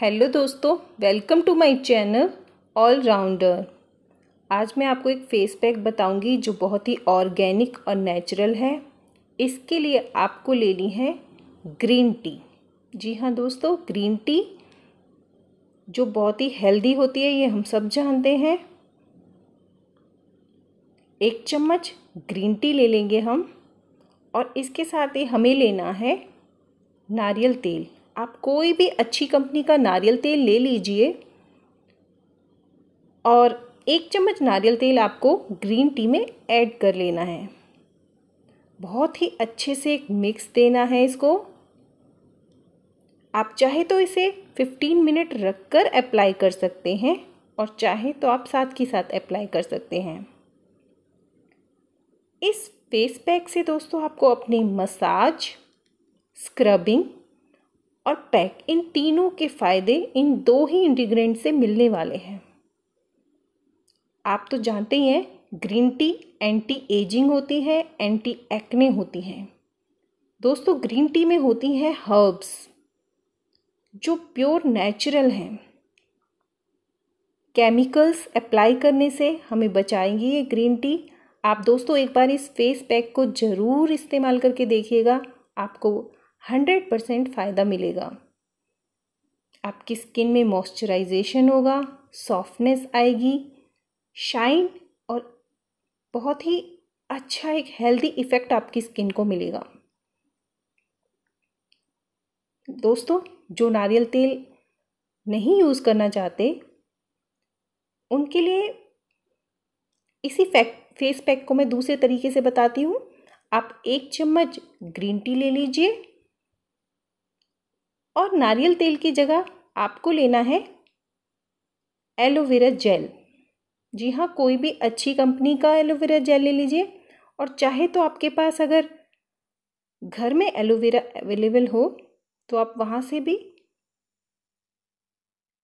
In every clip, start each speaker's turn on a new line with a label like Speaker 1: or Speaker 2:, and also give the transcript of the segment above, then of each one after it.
Speaker 1: hello दोस्तों welcome to my channel all rounder आज मैं आपको एक फेस पैक बताऊंगी जो बहुत ही ऑर्गेनिक और नेचुरल है इसके लिए आपको लेनी है ग्रीन टी जी हाँ दोस्तों ग्रीन टी जो बहुत ही हेल्दी होती है ये हम सब जानते हैं एक चम्मच ग्रीन टी ले लेंगे हम और इसके साथ ही हमें लेना है नारियल तेल आप कोई भी अच्छी कंपनी का नारियल तेल ले लीजिए और एक चम्मच नारियल तेल आपको ग्रीन टी में ऐड कर लेना है बहुत ही अच्छे से एक मिक्स देना है इसको आप चाहे तो इसे 15 मिनट रख कर अप्लाई कर सकते हैं और चाहे तो आप साथ के साथ अप्लाई कर सकते हैं इस फेस पैक से दोस्तों आपको अपने मसाज स्क्रबिंग और पैक इन तीनों के फायदे इन दो ही इंटीग्रेंट से मिलने वाले हैं आप तो जानते ही हैं ग्रीन टी एंटी एजिंग होती है एंटी एक्ने होती हैं दोस्तों ग्रीन टी में होती हैं हर्ब्स जो प्योर नेचुरल हैं केमिकल्स अप्लाई करने से हमें बचाएंगी ये ग्रीन टी आप दोस्तों एक बार इस फेस पैक को ज़रूर इस्तेमाल करके देखिएगा आपको हंड्रेड परसेंट फ़ायदा मिलेगा आपकी स्किन में मॉइस्चराइजेशन होगा सॉफ्टनेस आएगी शाइन और बहुत ही अच्छा एक हेल्दी इफ़ेक्ट आपकी स्किन को मिलेगा दोस्तों जो नारियल तेल नहीं यूज़ करना चाहते उनके लिए इसी फैक फेस पैक को मैं दूसरे तरीके से बताती हूँ आप एक चम्मच ग्रीन टी ले लीजिए और नारियल तेल की जगह आपको लेना है एलोवेरा जेल जी हाँ कोई भी अच्छी कंपनी का एलोवेरा जेल ले लीजिए और चाहे तो आपके पास अगर घर में एलोवेरा अवेलेबल हो तो आप वहाँ से भी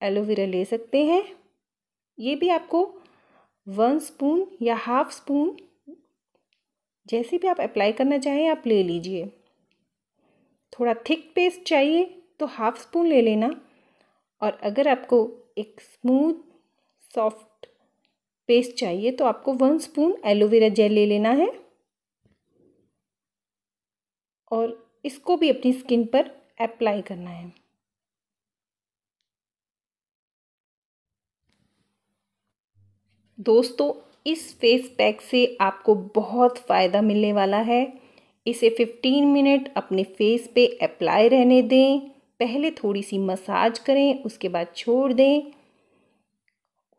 Speaker 1: एलोवेरा ले सकते हैं ये भी आपको वन स्पून या हाफ स्पून जैसे भी आप अप्लाई करना चाहें आप ले लीजिए थोड़ा थिक पेस्ट चाहिए तो हाफ़ स्पून ले लेना और अगर आपको एक स्मूथ सॉफ्ट पेस्ट चाहिए तो आपको वन स्पून एलोवेरा जेल ले लेना है और इसको भी अपनी स्किन पर अप्लाई करना है दोस्तों इस फेस पैक से आपको बहुत फ़ायदा मिलने वाला है इसे 15 मिनट अपने फेस पे अप्लाई रहने दें पहले थोड़ी सी मसाज करें उसके बाद छोड़ दें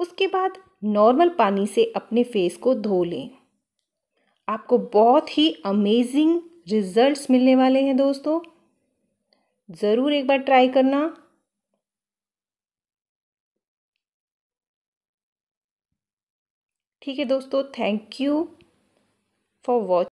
Speaker 1: उसके बाद नॉर्मल पानी से अपने फेस को धो लें आपको बहुत ही अमेजिंग रिजल्ट्स मिलने वाले हैं दोस्तों ज़रूर एक बार ट्राई करना ठीक है दोस्तों थैंक यू फॉर वॉच